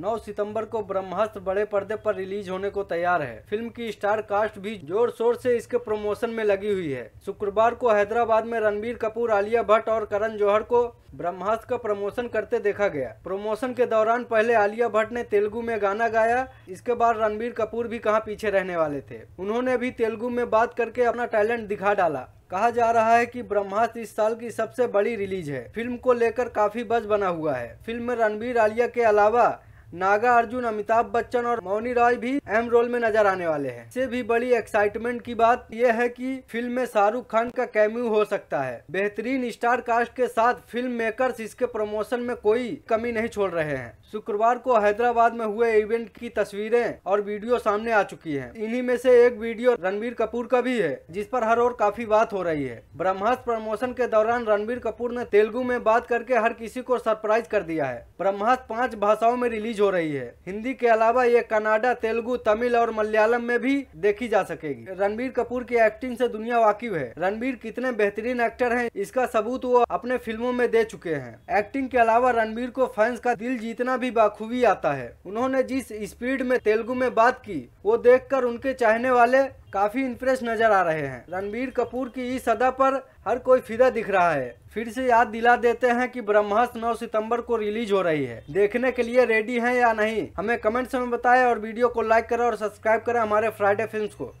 9 सितंबर को ब्रह्मास्त्र बड़े पर्दे पर रिलीज होने को तैयार है फिल्म की स्टार कास्ट भी जोर शोर से इसके प्रमोशन में लगी हुई है शुक्रवार को हैदराबाद में रणबीर कपूर आलिया भट्ट और करण जौहर को ब्रह्मास्त्र का प्रमोशन करते देखा गया प्रमोशन के दौरान पहले आलिया भट्ट ने तेलुगु में गाना गाया इसके बाद रणबीर कपूर भी कहाँ पीछे रहने वाले थे उन्होंने भी तेलुगु में बात करके अपना टैलेंट दिखा डाला कहा जा रहा है कि ब्रह्मास्त्र इस साल की सबसे बड़ी रिलीज है फिल्म को लेकर काफी बज बना हुआ है फिल्म में रणबीर आलिया के अलावा नागा अर्जुन अमिताभ बच्चन और मौनी रॉय भी अहम रोल में नजर आने वाले हैं इससे भी बड़ी एक्साइटमेंट की बात यह है कि फिल्म में शाहरुख खान का कैम्यू हो सकता है बेहतरीन स्टार कास्ट के साथ फिल्म मेकर्स इसके प्रमोशन में कोई कमी नहीं छोड़ रहे हैं शुक्रवार को हैदराबाद में हुए इवेंट की तस्वीरें और वीडियो सामने आ चुकी है इन्हीं में से एक वीडियो रणबीर कपूर का भी है जिस पर हर और काफी बात हो रही है ब्रह्मास्त्र प्रमोशन के दौरान रणबीर कपूर ने तेलुगु में बात करके हर किसी को सरप्राइज कर दिया है ब्रह्मास्त्र पाँच भाषाओं में रिलीज हो हो रही है हिंदी के अलावा ये कनाडा तेलुगु तमिल और मलयालम में भी देखी जा सकेगी रणबीर कपूर की एक्टिंग से दुनिया वाकिफ है रणबीर कितने बेहतरीन एक्टर हैं इसका सबूत वो अपने फिल्मों में दे चुके हैं एक्टिंग के अलावा रणबीर को फैंस का दिल जीतना भी बाखूबी आता है उन्होंने जिस स्पीड में तेलुगु में बात की वो देख उनके चाहने वाले काफी इंप्रेस नजर आ रहे हैं रणबीर कपूर की इस अदा पर हर कोई फिदा दिख रहा है फिर से याद दिला देते हैं कि ब्रह्मास्त्र 9 सितंबर को रिलीज हो रही है देखने के लिए रेडी हैं या नहीं हमें कमेंट्स में बताएं और वीडियो को लाइक करें और सब्सक्राइब करें हमारे फ्राइडे फिल्म को